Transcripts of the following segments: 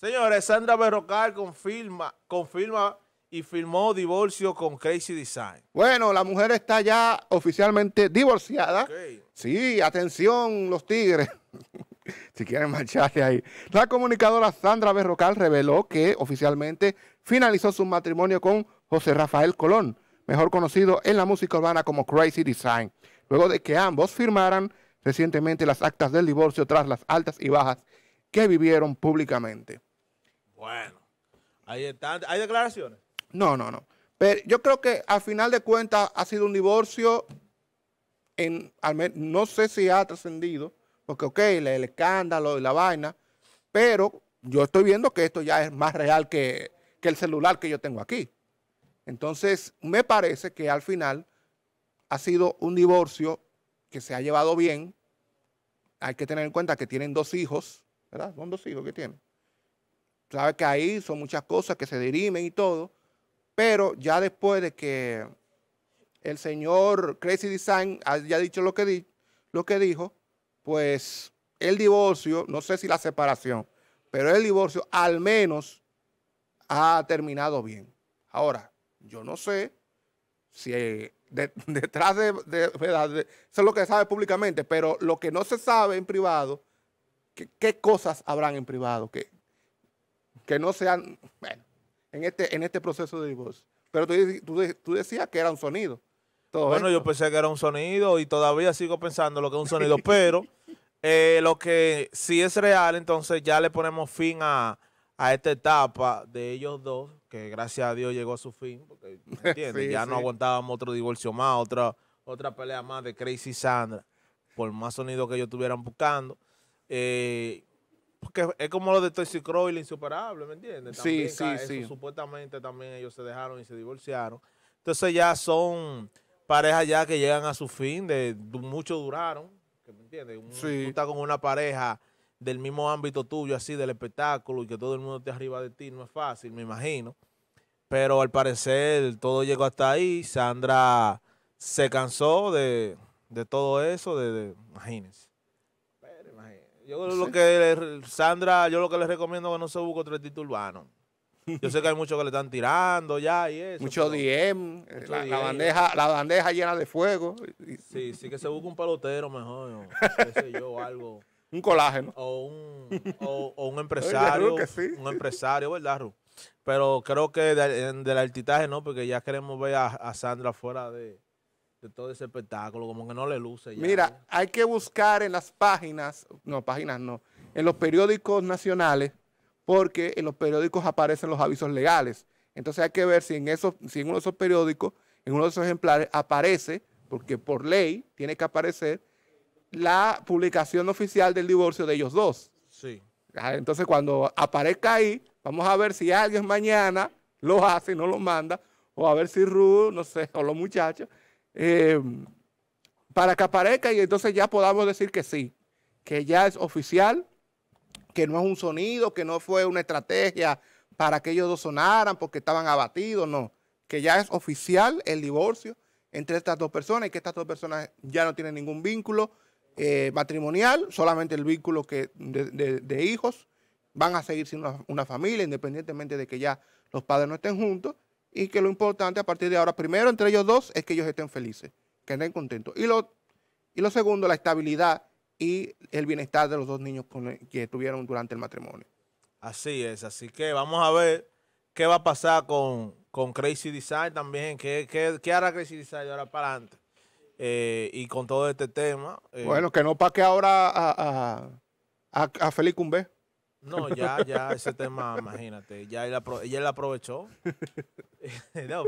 Señores, Sandra Berrocal confirma, confirma y firmó divorcio con Crazy Design. Bueno, la mujer está ya oficialmente divorciada. Sí, atención, los tigres. si quieren marcharse ahí. La comunicadora Sandra Berrocal reveló que oficialmente finalizó su matrimonio con José Rafael Colón, mejor conocido en la música urbana como Crazy Design, luego de que ambos firmaran recientemente las actas del divorcio tras las altas y bajas que vivieron públicamente. Bueno, ahí están. ¿Hay declaraciones? No, no, no. Pero yo creo que al final de cuentas ha sido un divorcio, en, al no sé si ha trascendido, porque ok, el, escándalo y la vaina, pero yo estoy viendo que esto ya es más real que, que el celular que yo tengo aquí. Entonces, me parece que al final ha sido un divorcio que se ha llevado bien. Hay que tener en cuenta que tienen dos hijos, ¿verdad? Son dos hijos que tienen. Sabes que ahí son muchas cosas que se dirimen y todo, pero ya después de que el señor Crazy Design haya dicho lo que, lo que dijo, pues el divorcio, no sé si la separación, pero el divorcio al menos ha terminado bien. Ahora, yo no sé si eh, detrás de, Eso es lo que sabe públicamente, pero lo que no se sabe en privado, ¿qué, cosas habrán en privado? que no sean, bueno, en este, en este proceso de divorcio. Pero tú, decías que era un sonido. bueno, yo pensé que era un sonido y todavía sigo pensando lo que es un sonido, pero eh, lo que sí es real, entonces ya le ponemos fin a, esta etapa de ellos dos, que gracias a Dios llegó a su fin, porque ya no aguantábamos otro divorcio más, otra, otra pelea más de Crazy Sandra, por más sonido que ellos estuvieran buscando. Eh, porque es como lo de Toxic Crow y la insuperable, ¿me entiendes? sí, sí, sí. Supuestamente también ellos se dejaron y se divorciaron. Entonces ya son parejas ya que llegan a su fin, de, mucho duraron, ¿me entiendes? sí. Tú estás con una pareja del mismo ámbito tuyo, así, del espectáculo, y que todo el mundo esté arriba de ti, no es fácil, me imagino. Pero al parecer todo llegó hasta ahí. Sandra se cansó de, todo eso, de, imagínense. Pero imagínense. Yo lo que Sandra, yo lo que les recomiendo es que no se busque otro título urbano. Yo sé que hay muchos que le están tirando ya y eso. Mucho DM, la, bandeja, la bandeja llena de fuego. Sí, sí que se busque un pelotero mejor, yo, algo. Un colágeno. O un, o, un empresario. Un empresario, ¿verdad, Ru? Pero creo que del artitaje no, porque ya queremos ver a Sandra fuera de, de todo ese espectáculo, como que no le luce. Mira, hay que buscar en las páginas, no, páginas no, en los periódicos nacionales, porque en los periódicos aparecen los avisos legales. Entonces hay que ver si en, esos, si en uno de esos periódicos, en uno de esos ejemplares aparece, porque por ley tiene que aparecer, la publicación oficial del divorcio de ellos dos. Sí. Ah, entonces cuando aparezca ahí, vamos a ver si alguien mañana lo hace y no lo manda, o a ver si ru no sé, o los muchachos, eh, para que aparezca y entonces ya podamos decir que sí, que ya es oficial, que no es un sonido, que no fue una estrategia para que ellos dos sonaran porque estaban abatidos, no, que ya es oficial el divorcio entre estas dos personas y que estas dos personas ya no tienen ningún vínculo eh, matrimonial, solamente el vínculo que de, hijos, van a seguir siendo una familia independientemente de que ya los padres no estén juntos y que lo importante a partir de ahora, primero entre ellos dos, es que ellos estén felices, que estén contentos. Y lo, y lo segundo, la estabilidad y el bienestar de los dos niños que tuvieron durante el matrimonio. Así es, así que vamos a ver qué va a pasar con, Crazy Design también, qué, qué, hará Crazy Design ahora para adelante. Eh, y con todo este tema. Eh. Bueno, que no para que ahora a, a, a, no, ya, ya, ese tema, imagínate, ya él, la aprovechó. no,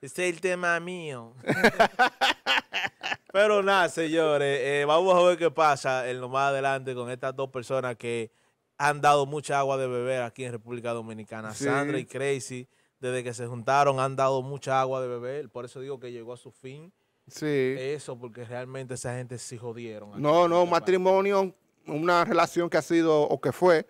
ese es el tema mío. Pero nada, señores, eh, vamos a ver qué pasa en lo más adelante con estas dos personas que han dado mucha agua de beber aquí en República Dominicana. Sandra y Crazy, desde que se juntaron, han dado mucha agua de beber. Por eso digo que llegó a su fin. Sí. Eso, porque realmente esa gente se jodieron. No, no, este matrimonio, una relación que ha sido o que fue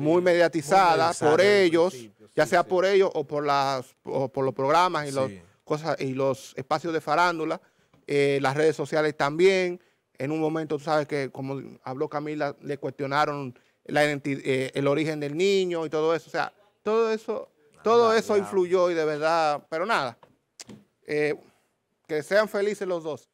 muy mediatizada por ellos, ya sea por ellos o por, las, por los programas y, los, cosas, y los espacios de farándula, eh, las redes sociales también. En un momento, tú sabes que, como habló Camila, le cuestionaron eh, el origen del niño y todo eso. O sea, todo eso, ah, todo eso influyó y de verdad, pero nada. Eh, que sean felices los dos.